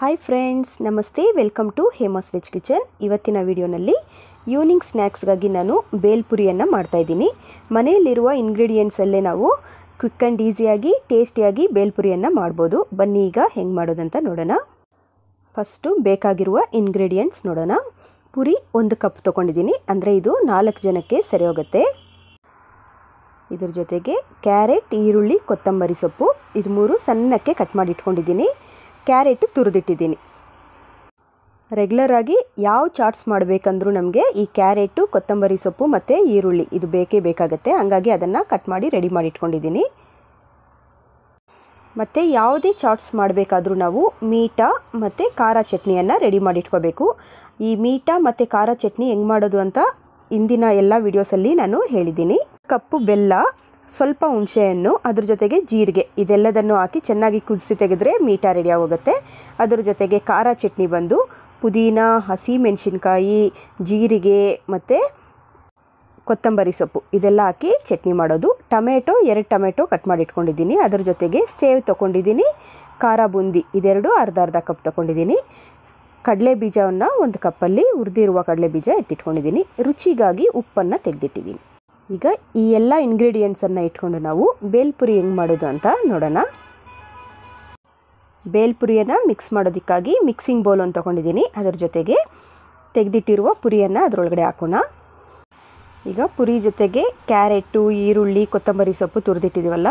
hi friends ನಮಸ್ತೆ welcome to Hema's veg kitchen ಇವತ್ತಿನ ವಿಡಿಯೋನಲ್ಲಿ ಈವ್ನಿಂಗ್ ಸ್ನ್ಯಾಕ್ಸ್ಗಾಗಿ ನಾನು ಬೇಲ್ಪುರಿಯನ್ನು ಮಾಡ್ತಾಯಿದ್ದೀನಿ ಮನೆಯಲ್ಲಿರುವ ಇಂಗ್ರೀಡಿಯೆಂಟ್ಸಲ್ಲೇ ನಾವು ಕ್ವಿಕ್ ಆ್ಯಂಡ್ ಈಸಿಯಾಗಿ ಟೇಸ್ಟಿಯಾಗಿ ಬೇಲ್ಪುರಿಯನ್ನು ಮಾಡ್ಬೋದು ಬನ್ನಿ ಈಗ ಹೆಂಗೆ ಮಾಡೋದಂತ ನೋಡೋಣ ಫಸ್ಟು ಬೇಕಾಗಿರುವ ಇಂಗ್ರೀಡಿಯೆಂಟ್ಸ್ ನೋಡೋಣ ಪುರಿ ಒಂದು ಕಪ್ ತೊಗೊಂಡಿದ್ದೀನಿ ಅಂದರೆ ಇದು ನಾಲ್ಕು ಜನಕ್ಕೆ ಸರಿ ಹೋಗುತ್ತೆ ಇದ್ರ ಜೊತೆಗೆ ಕ್ಯಾರೆಟ್ ಈರುಳ್ಳಿ ಕೊತ್ತಂಬರಿ ಸೊಪ್ಪು ಇದು ಮೂರು ಸಣ್ಣಕ್ಕೆ ಕಟ್ ಮಾಡಿ ಇಟ್ಕೊಂಡಿದ್ದೀನಿ ಕ್ಯಾರೆಟ್ ತುರಿದಿಟ್ಟಿದ್ದೀನಿ ರೆಗ್ಯುಲರಾಗಿ ಆಗಿ ಯಾವ ಚಾಟ್ಸ್ ಮಾಡಬೇಕಂದ್ರೂ ನಮಗೆ ಈ ಕ್ಯಾರೆಟು ಕೊತ್ತಂಬರಿ ಸೊಪ್ಪು ಮತ್ತು ಈರುಳ್ಳಿ ಇದು ಬೇಕೇ ಬೇಕಾಗುತ್ತೆ ಹಾಗಾಗಿ ಅದನ್ನು ಕಟ್ ಮಾಡಿ ರೆಡಿ ಮಾಡಿ ಇಟ್ಕೊಂಡಿದ್ದೀನಿ ಮತ್ತು ಯಾವುದೇ ಚಾಟ್ಸ್ ಮಾಡಬೇಕಾದ್ರೂ ನಾವು ಮೀಟ ಮತ್ತು ಖಾರ ಚಟ್ನಿಯನ್ನು ರೆಡಿ ಮಾಡಿಟ್ಕೋಬೇಕು ಈ ಮೀಟಾ ಮತ್ತು ಖಾರ ಚಟ್ನಿ ಹೆಂಗೆ ಮಾಡೋದು ಅಂತ ಇಂದಿನ ಎಲ್ಲ ವಿಡಿಯೋಸಲ್ಲಿ ನಾನು ಹೇಳಿದ್ದೀನಿ ಕಪ್ಪು ಬೆಲ್ಲ ಸ್ವಲ್ಪ ಹುಣಸೆಹಣ್ಣು ಅದ್ರ ಜೊತೆಗೆ ಜೀರಿಗೆ ಇದೆಲ್ಲದನ್ನು ಹಾಕಿ ಚೆನ್ನಾಗಿ ಕುದಿಸಿ ತೆಗೆದ್ರೆ ಮೀಟ ರೆಡಿ ಆಗೋಗುತ್ತೆ ಅದ್ರ ಜೊತೆಗೆ ಖಾರ ಚಟ್ನಿ ಬಂದು ಪುದೀನ ಹಸಿ ಮೆಣಸಿನ್ಕಾಯಿ ಜೀರಿಗೆ ಮತ್ತು ಕೊತ್ತಂಬರಿ ಸೊಪ್ಪು ಇದೆಲ್ಲ ಹಾಕಿ ಚಟ್ನಿ ಮಾಡೋದು ಟೊಮೆಟೊ ಎರಡು ಟೊಮೆಟೊ ಕಟ್ ಮಾಡಿ ಇಟ್ಕೊಂಡಿದ್ದೀನಿ ಅದ್ರ ಜೊತೆಗೆ ಸೇವ್ ತೊಗೊಂಡಿದ್ದೀನಿ ಖಾರ ಬೂಂದಿ ಇದೆರಡು ಅರ್ಧ ಅರ್ಧ ಕಪ್ ತೊಗೊಂಡಿದ್ದೀನಿ ಕಡಲೆ ಬೀಜವನ್ನು ಒಂದು ಕಪ್ಪಲ್ಲಿ ಹುರಿದಿರುವ ಕಡಲೆ ಬೀಜ ಎತ್ತಿಟ್ಕೊಂಡಿದ್ದೀನಿ ರುಚಿಗಾಗಿ ಉಪ್ಪನ್ನು ತೆಗೆದಿಟ್ಟಿದ್ದೀನಿ ಈಗ ಈ ಎಲ್ಲ ಇಂಗ್ರೀಡಿಯೆಂಟ್ಸನ್ನು ಇಟ್ಕೊಂಡು ನಾವು ಬೇಲ್ಪುರಿ ಹೆಂಗೆ ಮಾಡೋದು ಅಂತ ನೋಡೋಣ ಬೇಲ್ಪುರಿಯನ್ನು ಮಿಕ್ಸ್ ಮಾಡೋದಕ್ಕಾಗಿ ಮಿಕ್ಸಿಂಗ್ ಬೌಲ್ ಅಂತ ತೊಗೊಂಡಿದ್ದೀನಿ ಅದರ ಜೊತೆಗೆ ತೆಗೆದಿಟ್ಟಿರುವ ಪುರಿಯನ್ನು ಅದರೊಳಗಡೆ ಹಾಕೋಣ ಈಗ ಪುರಿ ಜೊತೆಗೆ ಕ್ಯಾರೆಟು ಈರುಳ್ಳಿ ಕೊತ್ತಂಬರಿ ಸೊಪ್ಪು ತುರಿದಿಟ್ಟಿದ್ದೀವಲ್ಲ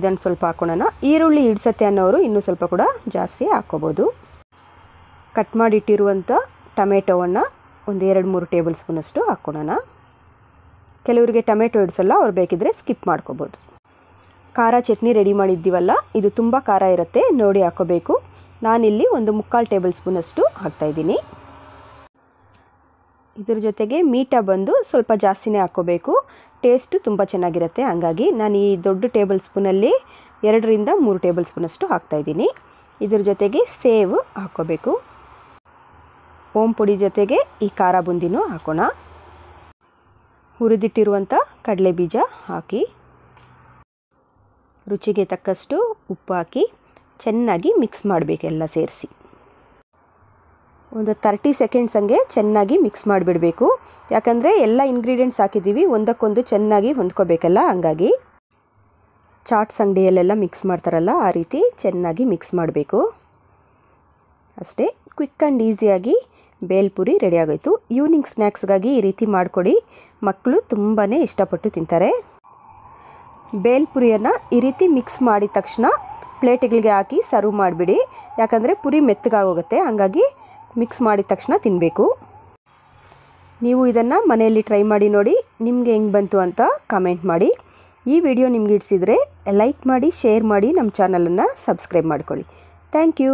ಇದನ್ನು ಸ್ವಲ್ಪ ಹಾಕೋಣ ಈರುಳ್ಳಿ ಇಡ್ಸತ್ತೆ ಅನ್ನೋರು ಇನ್ನೂ ಸ್ವಲ್ಪ ಕೂಡ ಜಾಸ್ತಿ ಹಾಕೋಬೋದು ಕಟ್ ಮಾಡಿಟ್ಟಿರುವಂಥ ಟೊಮೆಟೊವನ್ನು ಒಂದು ಎರಡು ಮೂರು ಟೇಬಲ್ ಸ್ಪೂನಷ್ಟು ಹಾಕ್ಕೊಳೋಣ ಕೆಲವರಿಗೆ ಟೊಮೆಟೊ ಇಡಿಸಲ್ಲ ಅವ್ರು ಬೇಕಿದ್ದರೆ ಸ್ಕಿಪ್ ಮಾಡ್ಕೋಬೋದು ಖಾರ ಚಟ್ನಿ ರೆಡಿ ಮಾಡಿದ್ದೀವಲ್ಲ ಇದು ತುಂಬ ಖಾರ ಇರುತ್ತೆ ನೋಡಿ ಹಾಕೋಬೇಕು ನಾನಿಲ್ಲಿ ಒಂದು ಮುಕ್ಕಾಲು ಟೇಬಲ್ ಸ್ಪೂನಷ್ಟು ಹಾಕ್ತಾಯಿದ್ದೀನಿ ಇದ್ರ ಜೊತೆಗೆ ಮೀಟ ಬಂದು ಸ್ವಲ್ಪ ಜಾಸ್ತಿನೇ ಹಾಕ್ಕೋಬೇಕು ಟೇಸ್ಟು ತುಂಬ ಚೆನ್ನಾಗಿರುತ್ತೆ ಹಾಗಾಗಿ ನಾನು ಈ ದೊಡ್ಡ ಟೇಬಲ್ ಸ್ಪೂನಲ್ಲಿ ಎರಡರಿಂದ ಮೂರು ಟೇಬಲ್ ಸ್ಪೂನಷ್ಟು ಹಾಕ್ತಾಯಿದ್ದೀನಿ ಇದ್ರ ಜೊತೆಗೆ ಸೇವ್ ಹಾಕ್ಕೋಬೇಕು ಓಂ ಪುಡಿ ಜೊತೆಗೆ ಈ ಖಾರ ಬುಂದಿನೂ ಹಾಕೋಣ ಹುರಿದಿಟ್ಟಿರುವಂಥ ಕಡಲೆ ಬೀಜ ಹಾಕಿ ರುಚಿಗೆ ತಕ್ಕಷ್ಟು ಉಪ್ಪು ಹಾಕಿ ಚೆನ್ನಾಗಿ ಮಿಕ್ಸ್ ಮಾಡಬೇಕೆಲ್ಲ ಸೇರಿಸಿ ಒಂದು ತರ್ಟಿ ಸೆಕೆಂಡ್ಸ್ ಹಂಗೆ ಚೆನ್ನಾಗಿ ಮಿಕ್ಸ್ ಮಾಡಿಬಿಡಬೇಕು ಯಾಕಂದರೆ ಎಲ್ಲ ಇಂಗ್ರೀಡಿಯೆಂಟ್ಸ್ ಹಾಕಿದ್ದೀವಿ ಒಂದಕ್ಕೊಂದು ಚೆನ್ನಾಗಿ ಹೊಂದ್ಕೋಬೇಕಲ್ಲ ಹಂಗಾಗಿ ಚಾಟ್ಸ್ ಅಂಗಡಿಯಲ್ಲೆಲ್ಲ ಮಿಕ್ಸ್ ಮಾಡ್ತಾರಲ್ಲ ಆ ರೀತಿ ಚೆನ್ನಾಗಿ ಮಿಕ್ಸ್ ಮಾಡಬೇಕು ಅಷ್ಟೇ ಕ್ವಿಕ್ ಆ್ಯಂಡ್ ಈಸಿಯಾಗಿ ಬೇಲ್ಪುರಿ ರೆಡಿಯಾಗೋಯಿತು ಈವ್ನಿಂಗ್ ಸ್ನ್ಯಾಕ್ಸ್ಗಾಗಿ ಈ ರೀತಿ ಮಾಡಿಕೊಡಿ ಮಕ್ಕಳು ತುಂಬಾ ಇಷ್ಟಪಟ್ಟು ತಿಂತಾರೆ ಬೇಲ್ಪುರಿಯನ್ನು ಈ ರೀತಿ ಮಿಕ್ಸ್ ಮಾಡಿದ ತಕ್ಷಣ ಪ್ಲೇಟ್ಗಳಿಗೆ ಹಾಕಿ ಸರ್ವ್ ಮಾಡಿಬಿಡಿ ಯಾಕಂದರೆ ಪುರಿ ಮೆತ್ತಗಾಗೋಗುತ್ತೆ ಹಾಗಾಗಿ ಮಿಕ್ಸ್ ಮಾಡಿದ ತಕ್ಷಣ ತಿನ್ನಬೇಕು ನೀವು ಇದನ್ನು ಮನೆಯಲ್ಲಿ ಟ್ರೈ ಮಾಡಿ ನೋಡಿ ನಿಮಗೆ ಹೆಂಗೆ ಬಂತು ಅಂತ ಕಮೆಂಟ್ ಮಾಡಿ ಈ ವಿಡಿಯೋ ನಿಮ್ಗೆ ಇಡಿಸಿದರೆ ಲೈಕ್ ಮಾಡಿ ಶೇರ್ ಮಾಡಿ ನಮ್ಮ ಚಾನಲನ್ನು ಸಬ್ಸ್ಕ್ರೈಬ್ ಮಾಡ್ಕೊಳ್ಳಿ ಥ್ಯಾಂಕ್ ಯು